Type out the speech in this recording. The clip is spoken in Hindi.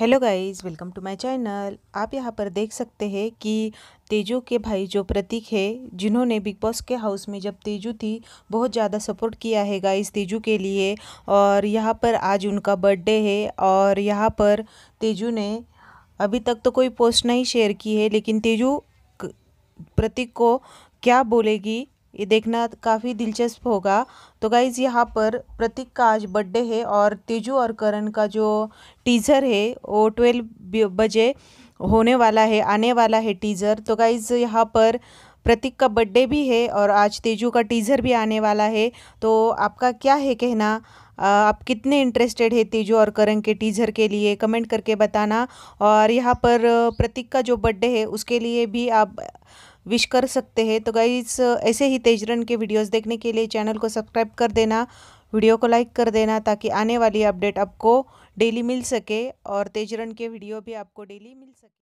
hello guys welcome to my channel आप यहाँ पर देख सकते हैं कि तेजू के भाई जो प्रतीक है जिन्होंने बिग बॉस के हाउस में जब तेजू थी बहुत ज़्यादा सपोर्ट किया है गाइस तेजू के लिए और यहाँ पर आज उनका बर्थडे है और यहाँ पर तेजू ने अभी तक तो कोई पोस्ट नहीं शेयर की है लेकिन तेजू प्रतीक को क्या बोलेगी ये देखना काफ़ी दिलचस्प होगा तो गाइज़ यहाँ पर प्रतीक का आज बर्थडे है और तेजू और करण का जो टीज़र है वो ट्वेल्व बजे होने वाला है आने वाला है टीज़र तो गाइज़ यहाँ पर प्रतीक का बर्थडे भी है और आज तेजू का टीज़र भी आने वाला है तो आपका क्या है कहना आप कितने इंटरेस्टेड है तेजू और करण के टीजर के लिए कमेंट करके बताना और यहाँ पर प्रतीक का जो बर्थडे है उसके लिए भी आप विश कर सकते हैं तो गाइज ऐसे ही तेजरन के वीडियोस देखने के लिए चैनल को सब्सक्राइब कर देना वीडियो को लाइक कर देना ताकि आने वाली अपडेट आपको डेली मिल सके और तेजरन के वीडियो भी आपको डेली मिल सके